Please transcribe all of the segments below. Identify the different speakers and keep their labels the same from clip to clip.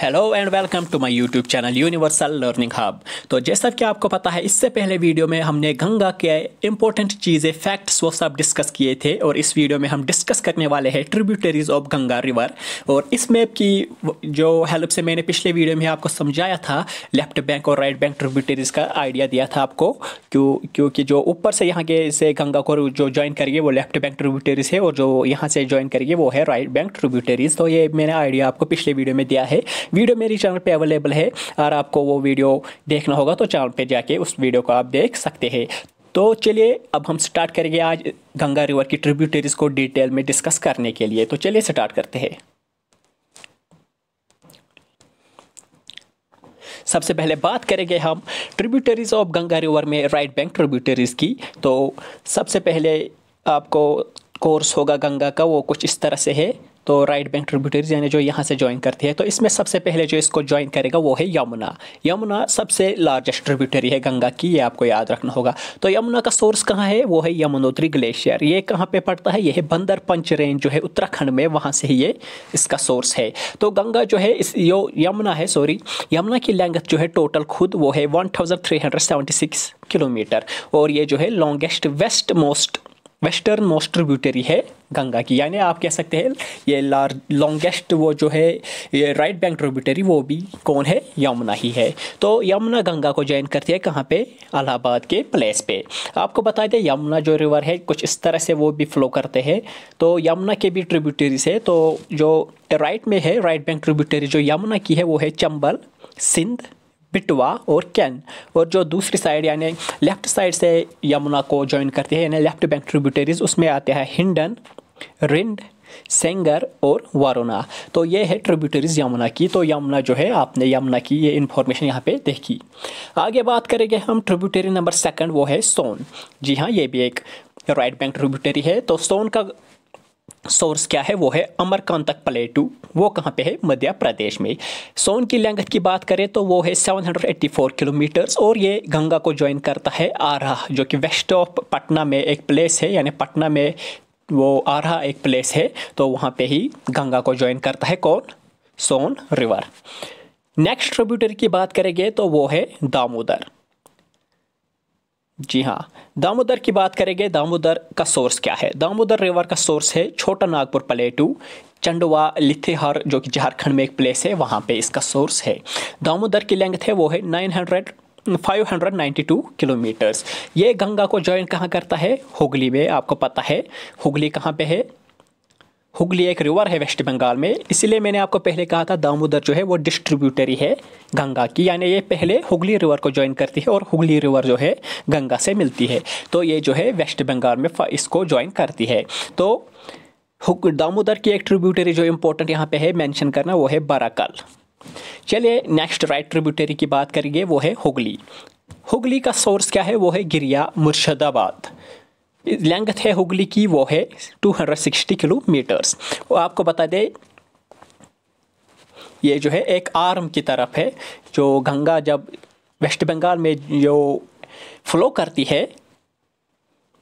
Speaker 1: hello and welcome to my YouTube channel universal learning hub तो जैसा कि आपको पता है इससे पहले वीडियो में हमने गंगा के इंपॉर्टेंट चीज़ें फैक्ट्स वो सब डिस्कस किए थे और इस वीडियो में हम डिस्कस करने वाले हैं ट्रिब्यूटरीज ऑफ गंगा रिवर और इस मैप की जो हेल्प से मैंने पिछले वीडियो में आपको समझाया था लेफ्ट बैंक और राइट बैंक ट्रिब्यूटरीज का आइडिया दिया था आपको क्यों क्योंकि जो ऊपर से यहाँ के से गंगा को जो ज्वाइन करिए वो लेफ्ट बैंक ट्रिब्यूटरीज है और जो यहाँ से ज्वाइन करिए वो है राइट बैंक ट्रिब्यूटरीज तो ये मैंने आइडिया आपको पिछले वीडियो में दिया है वीडियो मेरे चैनल पर अवेलेबल है और आपको वो वीडियो देखना होगा तो चैनल पर जाके उस वीडियो को आप देख सकते हैं तो चलिए अब हम स्टार्ट करेंगे आज गंगा रिवर की ट्रिब्यूटरीज को डिटेल में डिस्कस करने के लिए तो चलिए स्टार्ट करते हैं सबसे पहले बात करेंगे हम ट्रिब्यूटरीज ऑफ गंगा रिवर में राइट बैंक ट्रिब्यूटरीज की तो सबसे पहले आपको कोर्स होगा गंगा का वो कुछ इस तरह से है तो राइट बैंक ट्रिब्यूटरीज यानी जो यहाँ से ज्वाइन करती है तो इसमें सबसे पहले जो इसको ज्वाइन करेगा वो है यमुना यमुना सबसे लार्जेस्ट ट्रिब्यूटरी है गंगा की ये आपको याद रखना होगा तो यमुना का सोर्स कहाँ है वो है यमुनोत्री ग्लेशियर ये कहाँ पर पड़ता है यह बंदर पंच रेंज जो है उत्तराखंड में वहाँ से ही ये इसका सोर्स है तो गंगा जो है इस यो यमुना है सॉरी यमुना की लेंगत जो है टोटल खुद वो है वन किलोमीटर और ये जो है longest west most western most tributary है गंगा की यानी आप कह सकते हैं ये लार्ज लॉन्गेस्ट वो जो है ये राइट बैंक ट्रिब्यूटरी वो भी कौन है यमुना ही है तो यमुना गंगा को ज्वाइन करती है कहाँ पे अलाहाबाद के प्लेस पे आपको बता दें यमुना जो रिवर है कुछ इस तरह से वो भी फ्लो करते हैं तो यमुना के भी ट्रिब्यूटरीज है तो जो राइट में है राइट बैंक ट्रिब्यूटरी जो यमुना की है वो है चंबल सिंध बिटवा और कैन और जो दूसरी साइड यानी लेफ्ट साइड से यमुना को ज्वाइन करती है यानी लेफ्ट बैंक ट्रिब्यूटरीज उसमें आते हैं हिंडन रिंड सेंगर और वारोना तो ये है ट्रिब्यूटरीज यमुना की तो यमुना जो है आपने यमुना की ये इन्फॉर्मेशन यहाँ पे देखी आगे बात करेंगे हम ट्रिब्यूटरी नंबर सेकंड वो है सोन जी हाँ ये भी एक राइट बैंक ट्रिब्यूटरी है तो सोन का सोर्स क्या है वो है अमरकांतक प्लेटू वो कहाँ पे है मध्य प्रदेश में सोन की लेंगथ की बात करें तो वो है 784 किलोमीटर्स और ये गंगा को ज्वाइन करता है आरा जो कि वेस्ट ऑफ पटना में एक प्लेस है यानी पटना में वो आरा एक प्लेस है तो वहाँ पे ही गंगा को ज्वाइन करता है कौन सोन रिवर नेक्स्ट ट्रिब्यूटरी की बात करेंगे तो वो है दामोदर जी हाँ दामोदर की बात करेंगे दामोदर का सोर्स क्या है दामोदर रिवर का सोर्स है छोटा नागपुर प्लेटू चंडवा लिथेहर जो कि झारखंड में एक प्लेस है वहाँ पे इसका सोर्स है दामोदर की लेंथ है वो है नाइन हंड्रेड 592 किलोमीटर्स ये गंगा को ज्वाइन कहाँ करता है हुगली में आपको पता है हुगली कहाँ पे है हुगली एक रिवर है वेस्ट बंगाल में इसलिए मैंने आपको पहले कहा था दामोदर जो है वो डिस्ट्रीब्यूटरी है गंगा की यानी ये पहले हुगली रिवर को ज्वाइन करती है और हुगली रिवर जो है गंगा से मिलती है तो ये जो है वेस्ट बंगाल में इसको ज्वाइन करती है तो दामोदर की एक ट्रिब्यूटरी जो इम्पोर्टेंट यहाँ पे है मेंशन करना वो है बराकल चलिए नेक्स्ट राइट ट्रिब्यूटरी की बात करेंगे वो है हुगली हुगली का सोर्स क्या है वो है गिरिया मुर्शदाबाद लेंथ है हुगली की वो है 260 किलोमीटर्स वो आपको बता दें ये जो है एक आर्म की तरफ है जो गंगा जब वेस्ट बंगाल में जो फ्लो करती है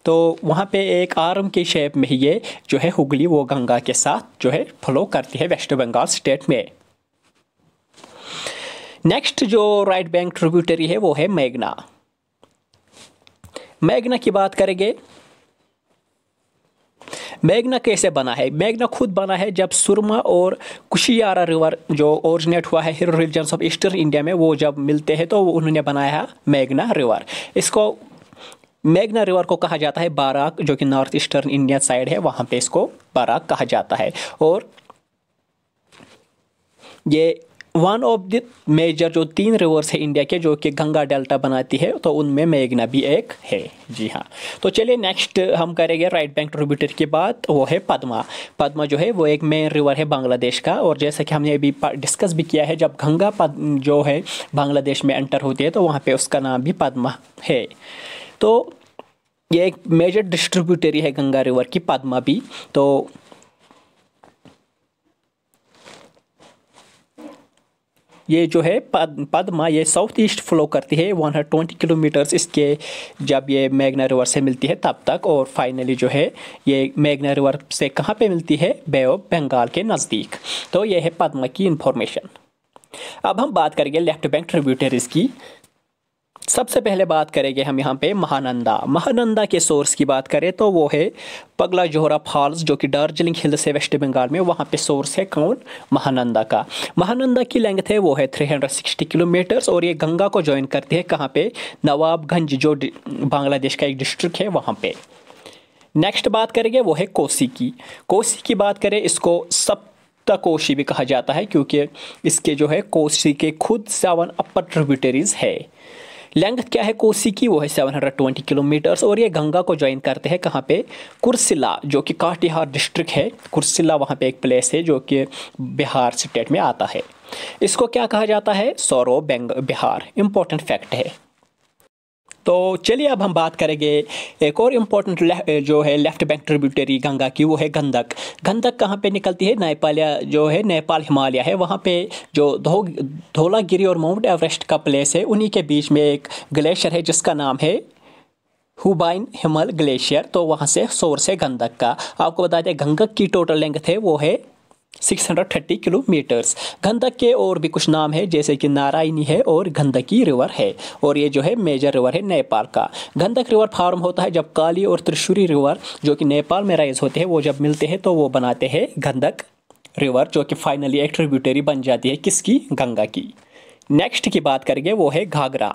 Speaker 1: तो वहाँ पे एक आर्म के शेप में ही ये जो है हुगली वो गंगा के साथ जो है फ्लो करती है वेस्ट बंगाल स्टेट में नेक्स्ट जो राइट बैंक ट्रिब्यूटरी है वो है मैगना मैगना की बात करेंगे मैगना कैसे बना है मैगना खुद बना है जब सुरमा और कुशियारा रिवर जो ओरिजिनेट हुआ है hilly region of eastern India में वो जब मिलते हैं तो उन्होंने बनाया है मैगना रिवर इसको मैगना रिवर को कहा जाता है बाराक जो कि नॉर्थ ईस्टर्न इंडिया साइड है वहाँ पे इसको बाराक कहा जाता है और ये वन ऑफ द मेजर जो तीन रिवर्स है इंडिया के जो कि गंगा डेल्टा बनाती है तो उनमें मेघना भी एक है जी हाँ तो चलिए नेक्स्ट हम करेंगे राइट बैंक ट्रिब्यूटर की बात वो है पद्मा पद्मा जो है वो एक मेन रिवर है बांग्लादेश का और जैसे कि हमने अभी डिस्कस भी किया है जब गंगा जो है बांग्लादेश में एंटर होती है तो वहाँ पर उसका नाम भी पद्मा है तो ये एक मेजर डिस्ट्रीब्यूटरी है गंगा रिवर की पद्मा भी तो ये जो है पद, पदमा ये साउथ ईस्ट फ्लो करती है 120 किलोमीटर्स इसके जब ये मैगना रिवर से मिलती है तब तक और फाइनली जो है ये मैगना रिवर से कहाँ पे मिलती है बे ऑफ बंगाल के नज़दीक तो ये है पदमा की इन्फॉर्मेशन अब हम बात करेंगे लेफ्ट बैंक ट्रिब्यूटरीज़ की सबसे पहले बात करेंगे हम यहाँ पे महानंदा महानंदा के सोर्स की बात करें तो वो है पगला जोहरा फॉल्स जो कि दार्जिलिंग हिल्स है वेस्ट बंगाल में वहाँ पे सोर्स है कौन महानंदा का महानंदा की लेंथ है वो है 360 किलोमीटर्स और ये गंगा को ज्वाइन करती है कहाँ पे नवाबगंज जो बांग्लादेश का एक डिस्ट्रिक्ट है वहाँ पर नेक्स्ट बात करेंगे वो है कोसी की कोसी की बात करें इसको सब कोशी भी कहा जाता है क्योंकि इसके जो है कोसी के खुद सेवन अपर ट्रिब्यूटरीज है लेंथ क्या है कोसी की वो है 720 किलोमीटर्स और ये गंगा को ज्वाइन करते हैं कहाँ पे कुरसिला जो कि काटिहार डिस्ट्रिक्ट है कुरसिला वहाँ पे एक प्लेस है जो कि बिहार स्टेट में आता है इसको क्या कहा जाता है सौरव बिहार इंपॉर्टेंट फैक्ट है तो चलिए अब हम बात करेंगे एक और इम्पोर्टेंट जो है लेफ्ट बैंक ट्रिब्यूटरी गंगा की वो है गंदक गंदक कहाँ पे निकलती है नेपालिया जो है नेपाल हिमालय है वहाँ पे जो धो धोलागिरी और माउंट एवरेस्ट का प्लेस है उन्हीं के बीच में एक ग्लेशियर है जिसका नाम है हुबाइन हिमल ग्लेशियर तो वहाँ से सोर्स है गंदक का आपको बता दें गंगक की टोटल लेंथ है वो है 630 किलोमीटर्स गंधक के और भी कुछ नाम है जैसे कि नारायणी है और गंधकी रिवर है और ये जो है मेजर रिवर है नेपाल का गंधक रिवर फार्म होता है जब काली और त्रिशूरी रिवर जो कि नेपाल में राइज होते हैं वो जब मिलते हैं तो वो बनाते हैं गंधक रिवर जो कि फाइनली एक ट्रिब्यूटरी बन जाती है किसकी गंगा की नेक्स्ट की बात करेंगे वो है घाघरा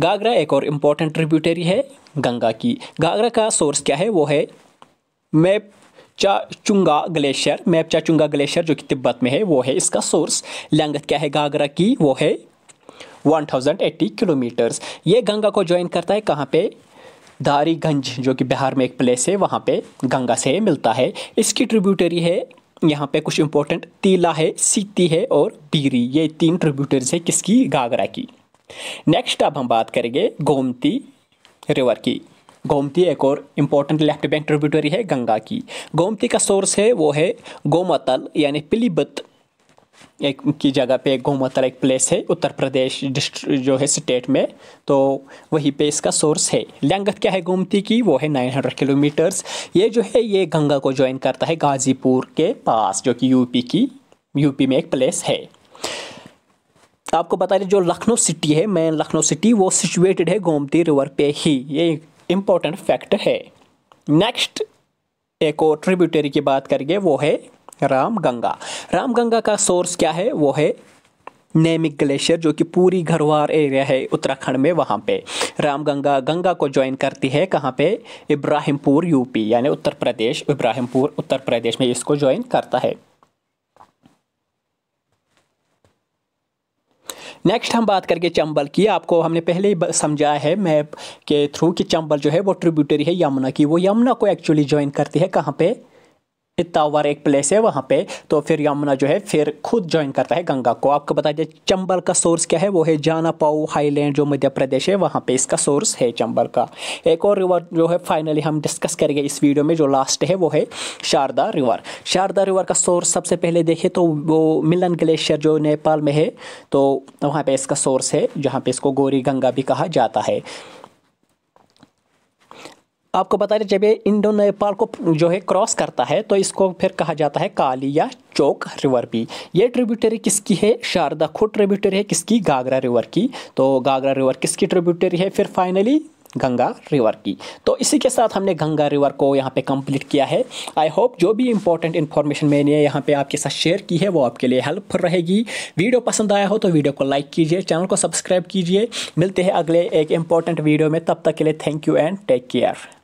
Speaker 1: घाघरा एक और इम्पोर्टेंट ट्रिब्यूटरी है गंगा की घाघरा का सोर्स क्या है वो है Mapchachungo glacier Mapchachungo glacier जो कि तिब्बत में है वो है इसका सोर्स लेंगथ क्या है घाघरा की वो है 1080 किलोमीटर्स ये गंगा को ज्वाइन करता है कहाँ पे दारीगंज जो कि बिहार में एक प्लेस है वहाँ पे गंगा से मिलता है इसकी ट्रिब्यूटरी है यहाँ पे कुछ इंपॉर्टेंट तीला है सीती है और बीरी ये तीन ट्रिब्यूटरीज है किसकी गागरा की नेक्स्ट अब हम बात करेंगे गोमती रिवर की गोमती एक और इम्पोर्टेंट लेफ्ट बैंक ट्रिब्यूटरी है गंगा की गोमती का सोर्स है वो है गोमतल यानी पिलीबत एक की जगह पे गोमतल एक प्लेस है उत्तर प्रदेश डिस्ट्रिक्ट जो है स्टेट में तो वहीं पे इसका सोर्स है लंगत क्या है गोमती की वो है 900 किलोमीटर्स ये जो है ये गंगा को ज्वाइन करता है गाजीपुर के पास जो कि यूपी की यूपी में एक प्लेस है आपको बता दें जो लखनऊ सिटी है मेन लखनऊ सिटी वो सिचुएटेड है गोमती रिवर पे ही ये इम्पोर्टेंट फैक्ट है नेक्स्ट एक और ट्रिब्यूटरी की बात करेंगे वो है रामगंगा रामगंगा का सोर्स क्या है वो है नेमिक ग्लेशियर जो कि पूरी घरवार एरिया है उत्तराखंड में वहाँ पे रामगंगा गंगा को ज्वाइन करती है कहाँ पे इब्राहिमपुर यूपी यानी उत्तर प्रदेश इब्राहिमपुर उत्तर प्रदेश में इसको ज्वाइन करता है नेक्स्ट हम बात करके चंबल की आपको हमने पहले ही समझाया है मैप के थ्रू कि चंबल जो है वो ट्रिब्यूटरी है यमुना की वो यमुना को एक्चुअली ज्वाइन करती है कहाँ पे इतावर एक प्लेस है वहाँ पे तो फिर यमुना जो है फिर खुद ज्वाइन करता है गंगा को आपको बता दें चंबल का सोर्स क्या है वो है जानापाऊ हाईलैंड जो मध्य प्रदेश है वहाँ पे इसका सोर्स है चंबल का एक और रिवर जो है फाइनली हम डिस्कस करेंगे इस वीडियो में जो लास्ट है वो है शारदा रिवर शारदा रिवर का सोर्स सबसे पहले देखें तो वो मिलन ग्लेशियर जो नेपाल में है तो वहाँ पर इसका सोर्स है जहाँ पर इसको गोरी गंगा भी कहा जाता है आपको बता दें जब ये इंडो नेपाल को जो है क्रॉस करता है तो इसको फिर कहा जाता है काली या चौक रिवर भी ये ट्रिब्यूटरी किसकी है शारदा खुद ट्रिब्यूटरी है किसकी गागरा रिवर की तो गागरा रिवर किसकी ट्रिब्यूटरी है फिर फाइनली गंगा रिवर की तो इसी के साथ हमने गंगा रिवर को यहाँ पे कंप्लीट किया है आई होप जो भी इंपॉर्टेंट इन्फॉर्मेशन मैंने यहाँ पे आपके साथ शेयर की है वो आपके लिए हेल्पफुल रहेगी वीडियो पसंद आया हो तो वीडियो को लाइक कीजिए चैनल को सब्सक्राइब कीजिए मिलते हैं अगले एक इंपॉर्टेंट वीडियो में तब तक के लिए thank you and take care